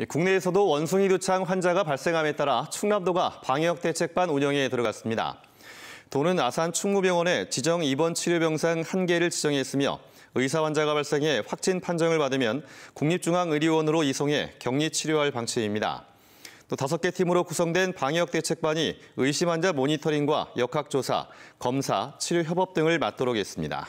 예, 국내에서도 원숭이두창 환자가 발생함에 따라 충남도가 방역대책반 운영에 들어갔습니다. 도는 아산 충무병원에 지정 입원 치료 병상 한개를 지정했으며 의사 환자가 발생해 확진 판정을 받으면 국립중앙의료원으로 이송해 격리 치료할 방침입니다. 또 다섯 개 팀으로 구성된 방역대책반이 의심 환자 모니터링과 역학조사, 검사, 치료 협업 등을 맡도록 했습니다.